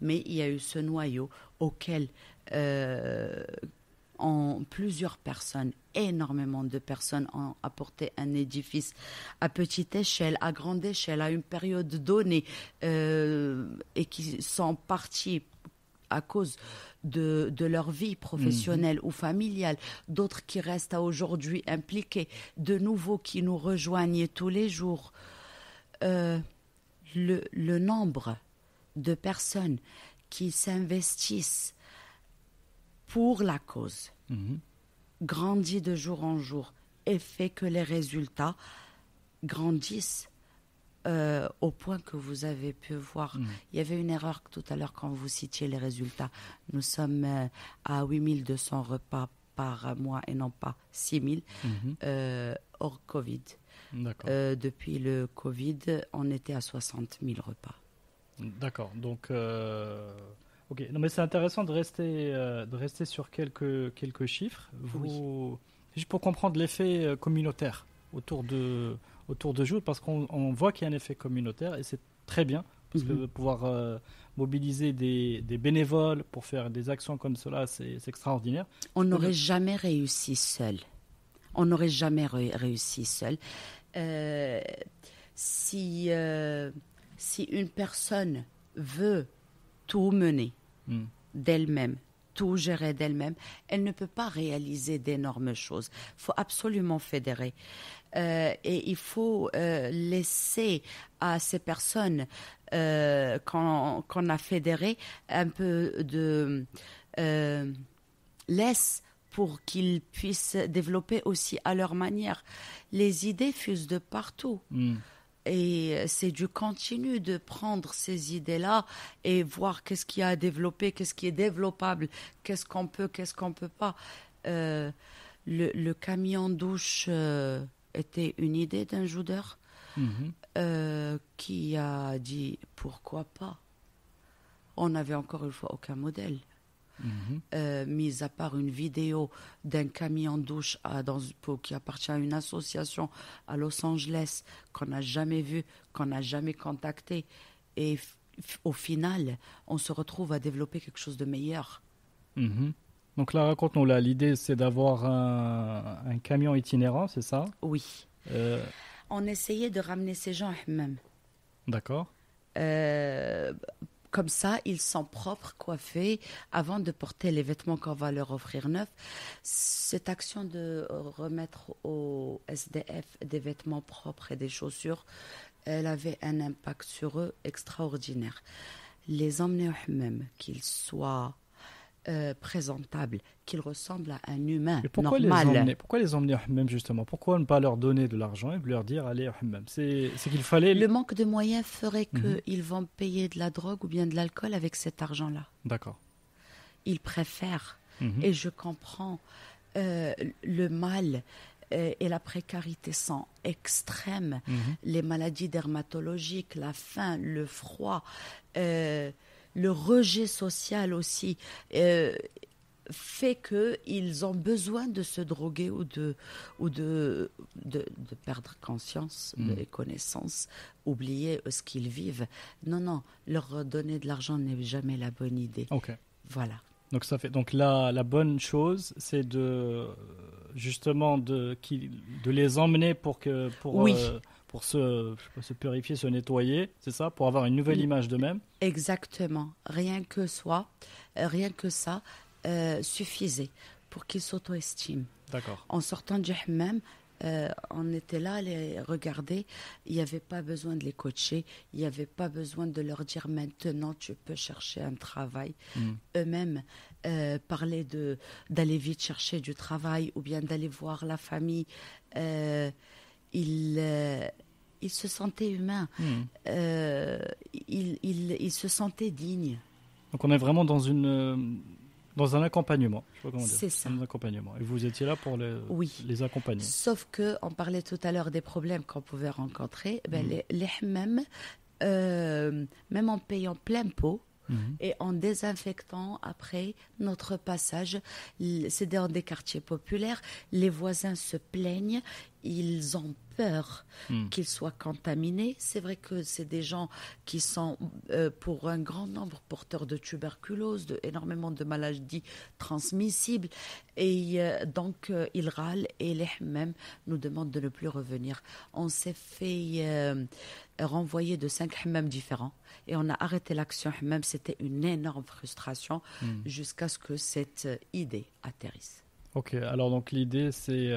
mais il y a eu ce noyau auquel euh, en plusieurs personnes, énormément de personnes ont apporté un édifice à petite échelle, à grande échelle, à une période donnée, euh, et qui sont partis à cause de, leur vie professionnelle mhm. ou familiale, d'autres qui restent aujourd'hui impliqués, de nouveaux qui nous rejoignent tous les jours. Euh, le nombre de personnes qui s'investissent pour la cause, mhm. grandit de jour en jour et fait que les résultats grandissent euh, au point que vous avez pu voir. Mhm. Il y avait une erreur tout à l'heure quand vous citiez les résultats. Nous sommes euh, à 8200 repas par mois et non pas 6000 mhm. euh, hors Covid. depuis le Covid, on était à 60 000 repas. D'accord. Donc. Ok, mais c'est intéressant de rester, euh, de rester sur quelques, quelques chiffres. Vous... Juste pour comprendre l'effet euh, communautaire autour de, autour de Joule, parce qu'on voit qu'il y a un effet communautaire et c'est très bien, parce que mhm. pouvoir euh, mobiliser des, des, bénévoles pour faire des actions comme cela, c'est extraordinaire. On n'aurait jamais réussi seul. On n'aurait jamais réussi seul. si, si une personne veut tout mener, Hmm. d'elle-même, tout gérer d'elle-même, elle ne peut pas réaliser d'énormes choses. Il faut absolument fédérer. Euh, et il faut euh, laisser à ces personnes euh, qu'on a fédérées un peu de laisse pour qu'ils puissent développer aussi à leur manière. Les idées fusent de partout. Hmm. Et euh, c'est du continu de prendre ces idées-là et voir qu'est-ce qu'il y a à développer, qu'est-ce qui est développable, qu'est-ce qu'on peut, qu'est-ce qu'on peut pas. Euh, le, camion douche euh, était une idée d'un joueur mhm. qui a dit pourquoi pas. On n'avait encore une fois aucun modèle euh, mis à part une vidéo d'un camion douche qui appartient à une association à Los Angeles qu'on n'a jamais vu, qu'on n'a jamais contacté. Et au final, on se retrouve à développer quelque chose de meilleur. Mhm. Donc là, raconte-nous, là, l'idée, c'est d'avoir un, camion itinérant, c'est ça Oui. Euh. On essayait de ramener ces gens à mêmes D'accord. Euh, comme ça, ils sont propres, coiffés, avant de porter les vêtements qu'on va leur offrir neufs. Cette action de remettre au SDF des vêtements propres et des chaussures, elle avait un impact sur eux extraordinaire. Les emmener eux-mêmes, qu'ils soient euh, présentable, qu'il ressemble à un humain. Et pourquoi, Les emmener, pourquoi les emmener au justement Pourquoi ne pas leur donner de l'argent et leur dire allez au hammam C'est qu'il fallait. Le manque de moyens ferait qu'ils mhm. vont payer de la drogue ou bien de l'alcool avec cet argent-là. D'accord. Ils préfèrent. Mhm. Et je comprends euh, le mal euh, et la précarité sont extrêmes. Mhm. Les maladies dermatologiques, la faim, le froid le rejet social aussi euh, fait qu'ils ont besoin de se droguer ou de, ou de, de, perdre conscience, mmh. de connaissance, oublier euh, ce qu'ils vivent. Non, non, leur donner de l'argent n'est jamais la bonne idée. Ok. Voilà. Donc, ça fait, donc la, la bonne chose, c'est de justement de, de les emmener pour que. Pour, oui. Euh, pour se, se purifier, se nettoyer, c'est ça, pour avoir une nouvelle image d'eux-mêmes Exactement. Rien que soi, euh, rien que ça euh, suffisait pour qu'ils s'auto-estiment. D'accord. En sortant du hammam, euh, on était là, les regarder. Il n'y avait pas besoin de les coacher. Il n'y avait pas besoin de leur dire maintenant tu peux chercher un travail. Hmm. Eux-mêmes parler de d'aller vite chercher du travail ou bien d'aller voir la famille. Euh, il, euh, il se sentait humain, hmm. euh, il, se sentait digne. Donc on est vraiment dans, une, euh, dans un accompagnement. C'est ça. Un accompagnement. Et vous étiez là pour les, oui. les accompagner. Sauf que on parlait tout à l'heure des problèmes qu'on pouvait rencontrer. Eh ben, hmm. Les, mêmes, même en payant plein pot, hmm. et en désinfectant après notre passage. C'est dans des quartiers populaires, les voisins se plaignent, ils ont peur hmm. qu'ils soient contaminés. C'est vrai que c'est des gens qui sont, euh, pour un grand nombre, porteurs de tuberculose, de énormément de maladies transmissibles. Et euh, donc, euh, ils râlent et les mêmes nous demandent de ne plus revenir. On s'est fait renvoyer de cinq hammams différents et on a arrêté l'action même C'était une énorme frustration hmm. jusqu'à ce que cette idée atterrisse. Ok, alors donc l'idée c'est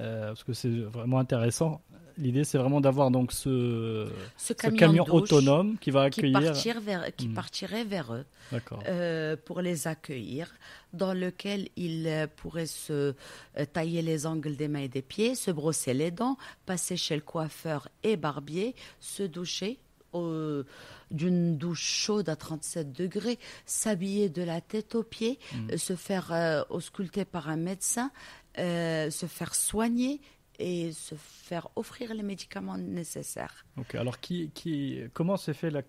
euh, parce que c'est vraiment intéressant. L'idée, c'est vraiment d'avoir donc ce, camion, autonome qui va accueillir. Qui, qui hmm. partirait vers eux euh, pour les accueillir, dans lequel ils euh, pourraient se tailler les angles des mains et des pieds, se brosser les dents, passer chez le coiffeur et barbier, se doucher d'une douche chaude à 37 degrés, s'habiller de la tête aux pieds, hmm. se faire ausculter par un médecin, euh, se faire soigner et se faire offrir les médicaments nécessaires. Ok. alors qui, qui, comment s'est fait la,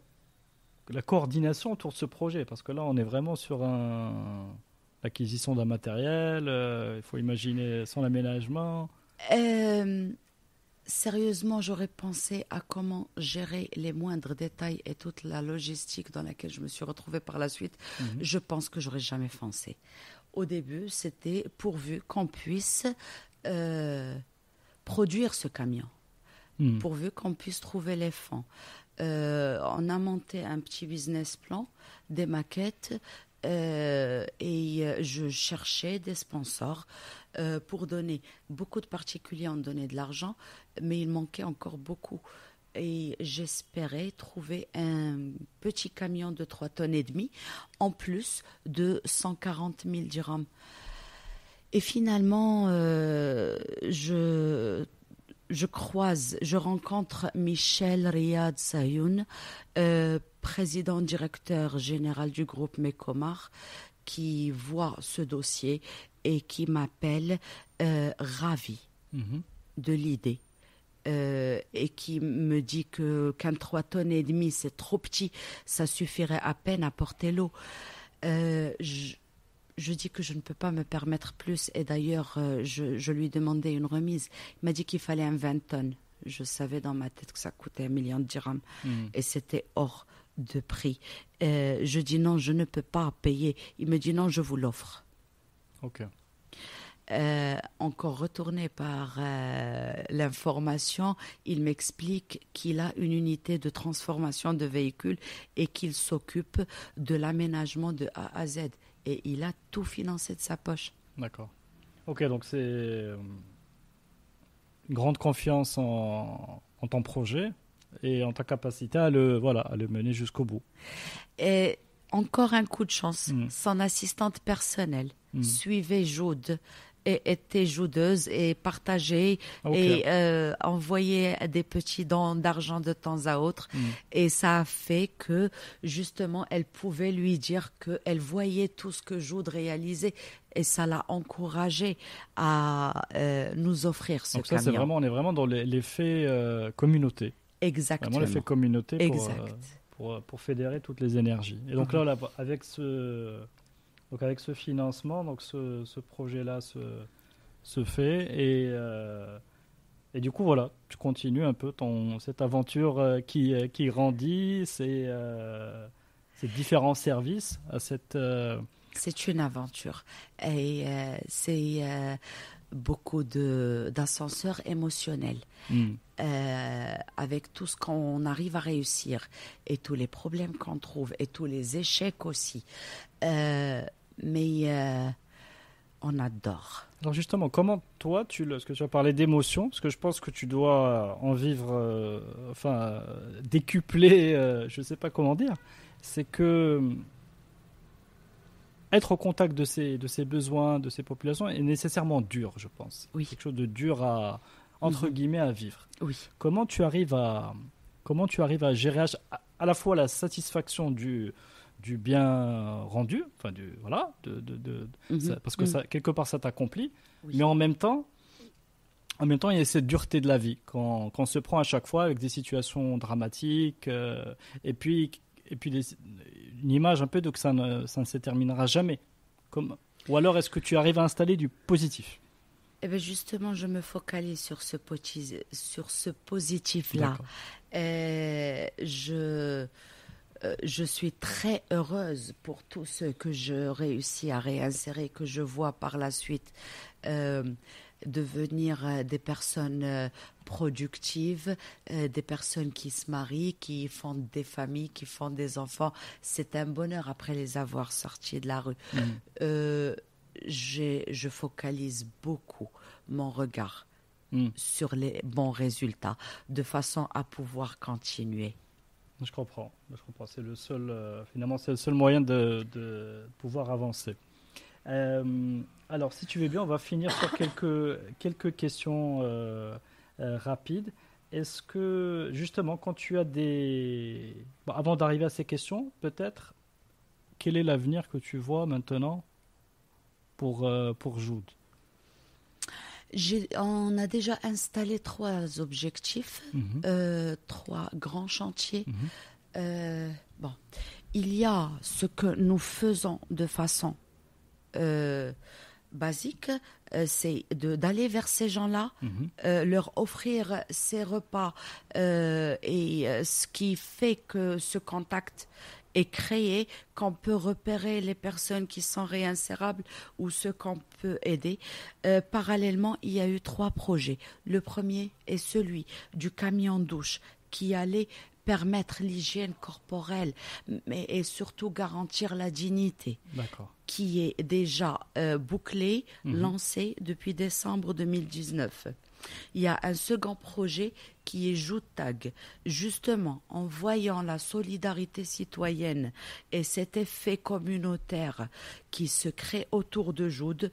la, coordination autour de ce projet Parce que là, on est vraiment sur un, l'acquisition d'un matériel, euh, il faut imaginer son aménagement. Euh, sérieusement, j'aurais pensé à comment gérer les moindres détails et toute la logistique dans laquelle je me suis retrouvée par la suite. Mhm. Je pense que j'aurais jamais pensé au début, c'était pourvu qu'on puisse euh, produire ce camion, hmm. pourvu qu'on puisse trouver les fonds. Euh, on a monté un petit business plan, des maquettes, euh, et je cherchais des sponsors pour donner. Beaucoup de particuliers ont donné de l'argent, mais il manquait encore beaucoup et j'espérais trouver un petit camion de 3 tonnes et demi en plus de 140 000 dirhams. Et finalement, euh, je, je croise, je rencontre Michel Riyad Sayoun, euh, président directeur général du groupe Mekomar, qui voit ce dossier et qui m'appelle euh, ravi mhm. de l'idée euh, et qui me dit que qu'un tonnes et demi c'est trop petit, ça suffirait à peine à porter l'eau. Euh, je, dis que je ne peux pas me permettre plus et d'ailleurs euh, je, je, lui demandais une remise. Il m'a dit qu'il fallait un 20 tonnes. Je savais dans ma tête que ça coûtait un million de dirhams hmm. et c'était hors de prix. je dis non, je ne peux pas payer. Il me dit non, je vous l'offre. Ok. Euh, encore retourné par euh, l'information, il m'explique qu'il a une unité de transformation de véhicules et qu'il s'occupe de l'aménagement de A à Z. Et il a tout financé de sa poche. D'accord. Ok, donc c'est une euh, grande confiance en, ton projet et en ta capacité à le, voilà, le mener jusqu'au bout. Et encore un coup de chance, mm. son assistante personnelle mm. suivait Jaude était joueuse et partageait et euh, envoyait des petits dons d'argent de temps à autre. Mm. Et ça a fait que, justement, elle pouvait lui dire qu'elle voyait tout ce que Jude réalisait et ça l'a encouragé à euh, nous offrir ce Donc c'est vraiment, on est vraiment dans l'effet euh, communauté. Exactement. Vraiment l'effet communauté pour, Pour, fédérer toutes les énergies. Et donc mm-hmm. là, avec ce, donc avec ce financement, donc ce, projet-là se, fait et, euh, et du coup voilà, tu continues un peu ton, cette aventure euh, qui, euh, qui grandit, ces, différents services à cette... C'est une aventure et c'est beaucoup d'ascenseurs émotionnels hmm. avec tout ce qu'on arrive à réussir et tous les problèmes qu'on trouve et tous les échecs aussi mais euh, on adore. Alors justement, comment toi, tu, ce que tu as parlé d'émotion, parce que je pense que tu dois en vivre, euh, enfin, décupler, euh, je ne sais pas comment dire, c'est que être au contact de ces, de ces besoins, de ces populations est nécessairement dur, je pense. Oui. Quelque chose de dur à, entre mhm. guillemets, à vivre. Oui. Comment tu arrives à, comment tu arrives à gérer à la fois la satisfaction du, du bien rendu, enfin du voilà, de, mhm. parce que mhm. quelque part ça t'accomplit, mais en même temps, en même temps il y a cette dureté de la vie qu'on on se prend à chaque fois avec des situations dramatiques euh, et puis et puis une image un peu de que ça ne, ça ne se terminera jamais. Comme, ou alors est-ce que tu arrives à installer du positif eh ben, justement, je me focalise sur ce, sur ce positif-là. Euh, je, euh, je suis très heureuse pour tous ceux que je réussis à réinsérer, que je vois par la suite euh, devenir euh, des personnes productives, des personnes qui se marient, qui font des familles, qui font des enfants. C'est un bonheur après les avoir sortis de la rue. Mmh. je focalise beaucoup mon regard. Mmh. sur les bons résultats de façon à pouvoir continuer. Je comprends. Je comprends. C'est le seul, euh, finalement, c'est le seul moyen de, pouvoir avancer. Euh, alors, si tu veux bien, on va finir sur quelques, quelques questions euh, rapides. Est-ce que, justement, quand tu as des. avant d'arriver à ces questions, peut-être, quel est l'avenir que tu vois maintenant pour, pour Jude on a déjà installé trois objectifs, mhm. euh, trois grands chantiers. Mhm. Euh, bon, il y a ce que nous faisons de façon euh, basique, c'est d'aller vers ces gens-là, mhm. leur offrir ces repas et ce qui fait que ce contact et créer, qu'on peut repérer les personnes qui sont réinsérables ou ceux qu'on peut aider. Euh, parallèlement, il y a eu trois projets. Le premier est celui du camion douche qui allait permettre l'hygiène corporelle mais, et surtout garantir la dignité qui est déjà euh, bouclée, mhm. depuis décembre 2019. Il y a un second projet qui est Joutag. Justement, en voyant la solidarité citoyenne et cet effet communautaire qui se crée autour de Joud,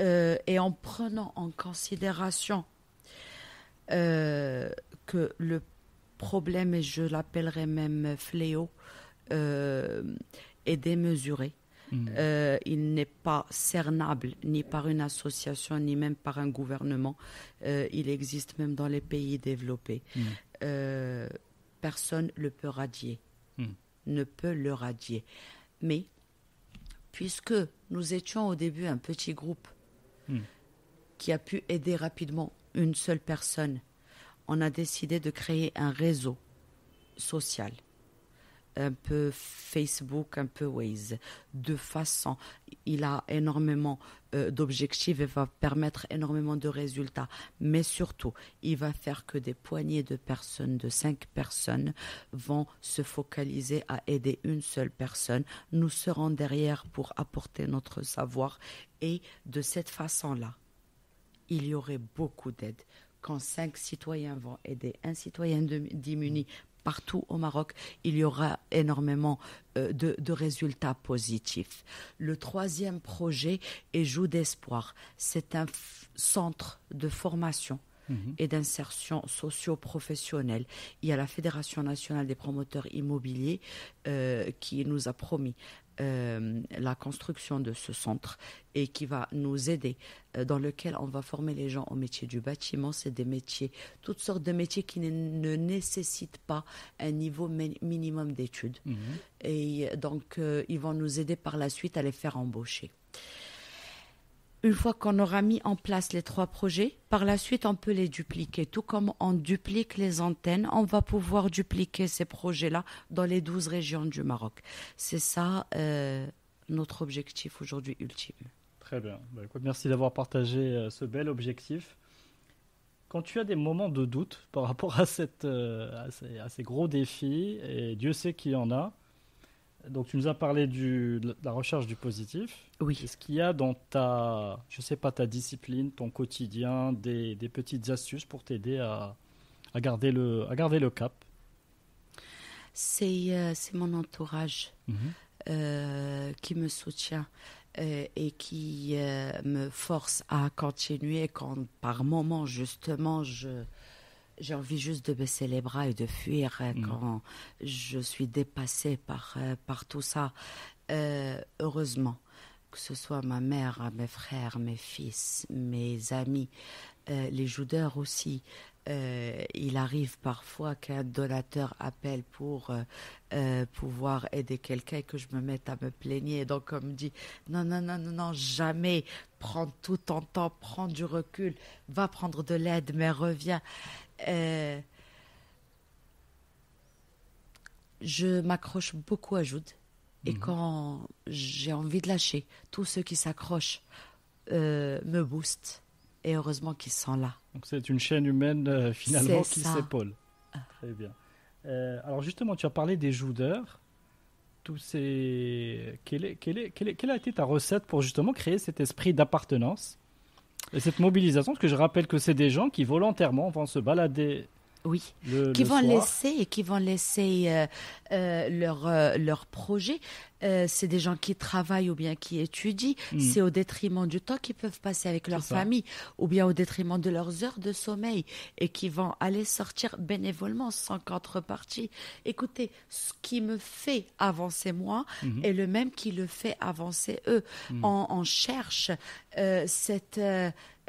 euh, et en prenant en considération euh, que le problème, et je l'appellerai même fléau, euh, est démesuré, Mm. Euh, il n'est pas cernable ni par une association ni même par un gouvernement. Euh, il existe même dans les pays développés. Mm. Euh, personne ne peut radier, mm. ne peut le radier. Mais puisque nous étions au début un petit groupe qui a pu aider rapidement une seule personne, on a décidé de créer un réseau social un peu Facebook, un peu Waze. De façon, il a énormément euh, d'objectifs et va permettre énormément de résultats. Mais surtout, il va faire que des poignées de personnes, de cinq personnes, vont se focaliser à aider une seule personne. Nous serons derrière pour apporter notre savoir. Et de cette façon-là, il y aurait beaucoup d'aide quand cinq citoyens vont aider un citoyen démuni partout au Maroc, il y aura énormément euh, de, résultats positifs. Le troisième projet est Joue d'espoir. C'est un centre de formation mhm. et d'insertion socio-professionnelle. Il y a la Fédération nationale des promoteurs immobiliers euh, qui nous a promis euh, la construction de ce centre et qui va nous aider, euh, dans lequel on va former les gens au métier du bâtiment. C'est des métiers, toutes sortes de métiers qui ne, nécessitent pas un niveau minimum d'études. Mhm. Et donc, euh, ils vont nous aider par la suite à les faire embaucher une fois qu'on aura mis en place les trois projets, par la suite on peut les dupliquer. Tout comme on duplique les antennes, on va pouvoir dupliquer ces projets-là dans les douze régions du Maroc. C'est ça euh, notre objectif aujourd'hui ultime. Très bien. Bah, merci d'avoir partagé euh, ce bel objectif. Quand tu as des moments de doute par <laughs> rapport à, euh, à ces gros défis, et Dieu sait qu'il y en a, donc, tu nous as parlé du, de la recherche du positif. Oui. Est-ce qu'il y a dans ta, je sais pas, ta discipline, ton quotidien, des, petites astuces pour t'aider à, garder le, cap C'est euh, mon entourage mhm. euh, qui me soutient euh, et qui me force à continuer quand, par moment, justement, je j'ai envie juste de baisser les bras et de fuir hein, mm. quand je suis dépassée par, euh, par tout ça. Euh, heureusement, que ce soit ma mère, mes frères, mes fils, mes amis, euh, les joudeurs aussi. il arrive parfois qu'un donateur appelle pour pouvoir aider quelqu'un et que je me mette à me plaigner. Donc on me dit non, non, non, non, non, jamais. Prends tout ton temps, prends du recul, va prendre de l'aide, mais reviens. Euh, je m'accroche beaucoup à Jude. Et mhm. quand j'ai envie de lâcher, tous ceux qui s'accrochent euh, me boostent. Et heureusement qu'ils sont là. Donc c'est une chaîne humaine euh, finalement qui s'épaule. Ah. Très bien. alors justement, tu as parlé des joudeurs. Tous ces... quelle, a été ta recette pour justement créer cet esprit d'appartenance et cette mobilisation, parce que je rappelle que c'est des gens qui volontairement vont se balader oui, qui vont laisser et qui vont laisser leur euh, leur projet. Euh, c'est des gens qui travaillent ou bien qui étudient. Hmm. C'est au détriment du temps qu'ils peuvent passer avec leur famille ou bien au détriment de leurs heures de sommeil et qui vont aller sortir bénévolement sans contrepartie. Écoutez, ce qui me fait avancer moi hmm. est le même qui le fait avancer eux. Hmm. On, cherche euh, cette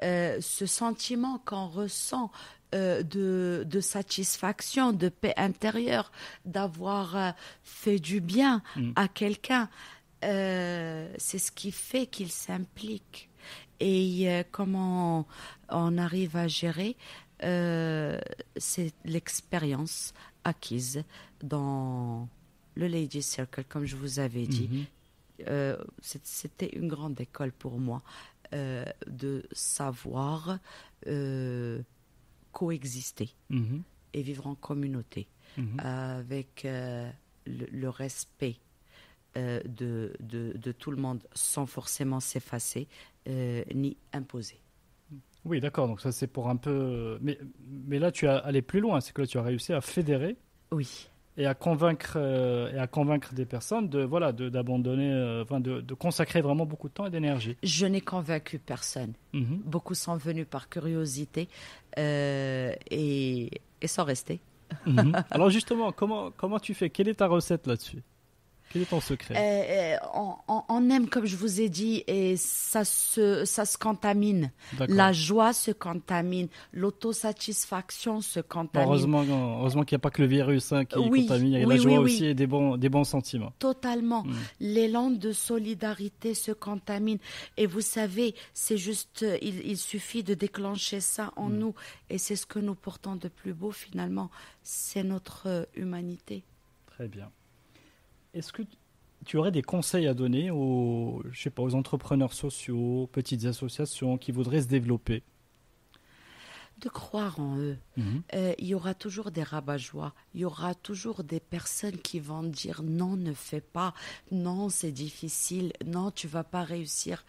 ce sentiment qu'on ressent euh, de, satisfaction, de paix intérieure, d'avoir euh, fait du bien mm. à quelqu'un. Euh, c'est ce qui fait qu'il s'implique. Et comment on, arrive à gérer, c'est l'expérience acquise dans le Lady Circle, comme je vous avais dit. Mm-hmm. C'était une grande école pour moi de savoir coexister mhm. et vivre en communauté mhm. avec euh, le, respect euh, de, de, de, tout le monde sans forcément s'effacer euh, ni imposer. Oui, d'accord. Donc ça, c'est pour un peu. Mais, mais là, tu as allé plus loin. C'est que là, tu as réussi à fédérer. Oui et à convaincre euh, et à convaincre des personnes de voilà de d'abandonner euh, de, de, consacrer vraiment beaucoup de temps et d'énergie je n'ai convaincu personne mhm. beaucoup sont venus par curiosité euh, et, et sont restés mhm. <laughs> alors justement comment comment tu fais quelle est ta recette là-dessus quel est ton secret euh, euh, on, aime, comme je vous ai dit, et ça se, ça se contamine. La joie se contamine, l'autosatisfaction se contamine. Heureusement, heureusement qu'il n'y a pas que le virus hein, qui est contamine, il y a la joie aussi et des bons, des bons sentiments. Totalement. Hmm. L'élan de solidarité se contamine. Et vous savez, c'est juste, euh, il, suffit de déclencher ça en hmm. nous. Et c'est ce que nous portons de plus beau finalement, c'est notre humanité. Très bien. Est-ce que tu aurais des conseils à donner aux, je sais pas, aux entrepreneurs sociaux, petites associations qui voudraient se développer de croire en eux. Mhm. Euh, il y aura toujours des rabat-joie, il y aura toujours des personnes qui vont dire non, ne fais pas, non, c'est difficile, non, tu vas pas réussir.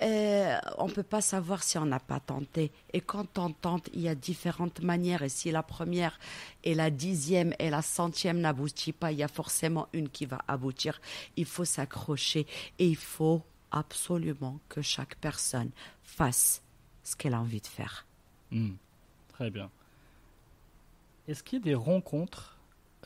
Euh, on ne peut pas savoir si on n'a pas tenté. Et quand on tente, il y a différentes manières. Et si la première et la dixième et la centième n'aboutit pas, il y a forcément une qui va aboutir. Il faut s'accrocher et il faut absolument que chaque personne fasse ce qu'elle a envie de faire. Hmm. Très bien. Est-ce qu'il y a des rencontres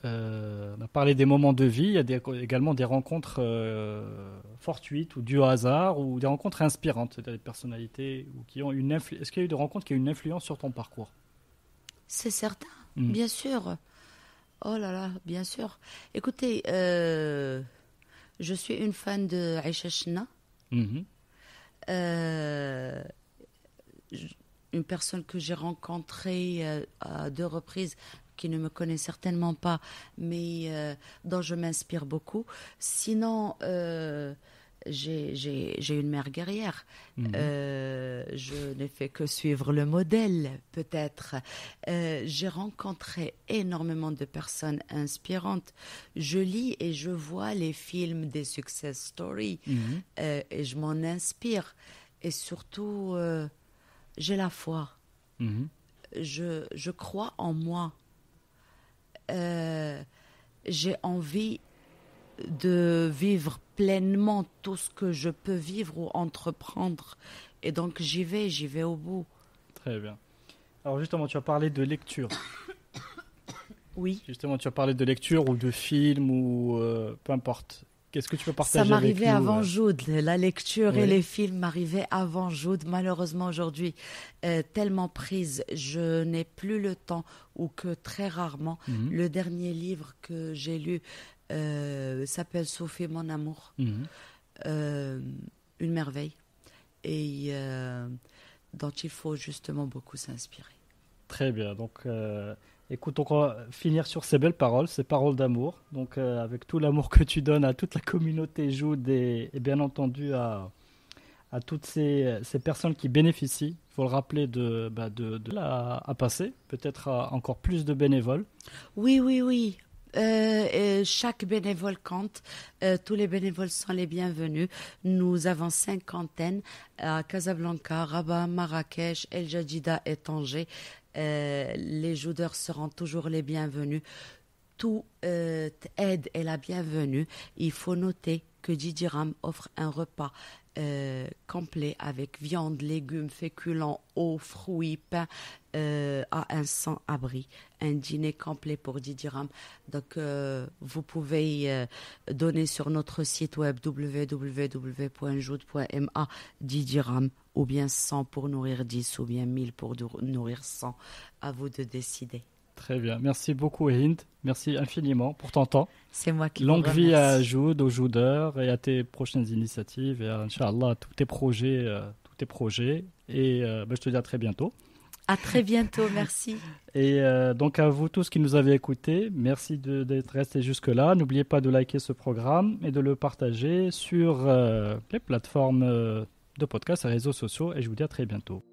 euh, on a parlé des moments de vie, il y a également des rencontres euh, fortuites ou du hasard ou des rencontres inspirantes, cest des personnalités ou qui ont une Est-ce qu'il y a eu des rencontres qui ont une influence sur ton parcours C'est certain, hmm. bien sûr. Oh là là, bien sûr. Écoutez, euh, je suis une fan de Aïcha Shna. Mhm. une personne que j'ai rencontrée à deux reprises qui ne me connaît certainement pas, mais euh, dont je m'inspire beaucoup. Sinon, euh, j'ai une mère guerrière. Mhm. Euh, je n'ai fait que suivre le modèle, peut-être. j'ai rencontré énormément de personnes inspirantes. Je lis et je vois les films des success stories mhm. et je m'en inspire. Et surtout, j'ai la foi. Mhm. Je, je crois en moi. Euh, j'ai envie de vivre pleinement tout ce que je peux vivre ou entreprendre. Et donc j'y vais, j'y vais au bout. Très bien. Alors justement, tu as parlé de lecture. Oui. Justement, tu as parlé de lecture ou de film ou euh, peu importe. Qu'est-ce que tu peux partager Ça m'arrivait avant euh Jude. La lecture et les films m'arrivaient avant Jude. Malheureusement, aujourd'hui, euh, tellement prise, je n'ai plus le temps ou que très rarement. Mhm. Le dernier livre que j'ai lu euh, s'appelle Sophie, mon amour. Mhm. une merveille. Et dont il faut justement beaucoup s'inspirer. Très bien. Donc Écoute, on va finir sur ces belles paroles, ces paroles d'amour. Donc, euh, avec tout l'amour que tu donnes à toute la communauté Joud et, bien entendu à, toutes ces, personnes qui bénéficient, il faut le rappeler, de, bah, de, la, à passer, peut-être encore plus de bénévoles. Oui, oui, oui. Euh, chaque bénévole compte. Euh, tous les bénévoles sont les bienvenus. Nous avons cinquantaine à Casablanca, Rabat, Marrakech, El Jadida et Tanger. Euh, les joueurs seront toujours les bienvenus. Toute euh, aide est la bienvenue. Il faut noter que Didi Ram offre un repas euh, complet avec viande, légumes, féculents, eau, fruits, pain euh, à un sans-abri. Un dîner complet pour 10 dirhams. Donc, euh, vous pouvez donner sur notre site web www.joud.ma 10 dirhams ou bien 100 pour nourrir 10 ou bien 1000 pour nourrir 100. À vous de décider. Très bien. Merci beaucoup, Hind. Merci infiniment pour ton temps. C'est moi qui Longue vie à Joud, aux Judeurs, et à tes prochaines initiatives et à, Inch'Allah, tous tes projets. Euh, tes projets. Et euh, bah, je te dis à très bientôt. À très bientôt, merci. <laughs> Et euh, donc à vous tous qui nous avez écoutés, merci d'être restés jusque-là. N'oubliez pas de liker ce programme et de le partager sur les plateformes de podcast et réseaux sociaux. Et je vous dis à très bientôt.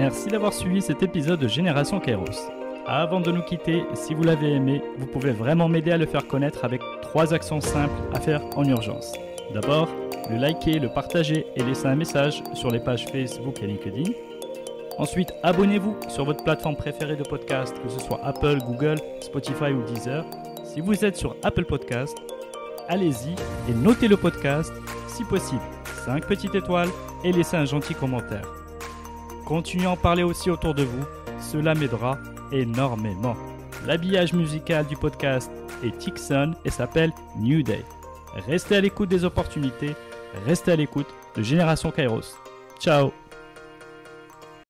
Merci d'avoir suivi cet épisode de Génération Kairos. Avant de nous quitter, si vous l'avez aimé, vous pouvez vraiment m'aider à le faire connaître avec trois actions simples à faire en urgence. D'abord, le liker, le partager et laisser un message sur les pages Facebook et LinkedIn. Ensuite, abonnez-vous sur votre plateforme préférée de podcast, que ce soit Apple, Google, Spotify ou Deezer. Si vous êtes sur Apple Podcast, allez-y et notez le podcast, si possible, 5 petites étoiles et laissez un gentil commentaire. Continuez à en parler aussi autour de vous, cela m'aidera énormément. L'habillage musical du podcast est Tixon et s'appelle New Day. Restez à l'écoute des opportunités, restez à l'écoute de Génération Kairos. Ciao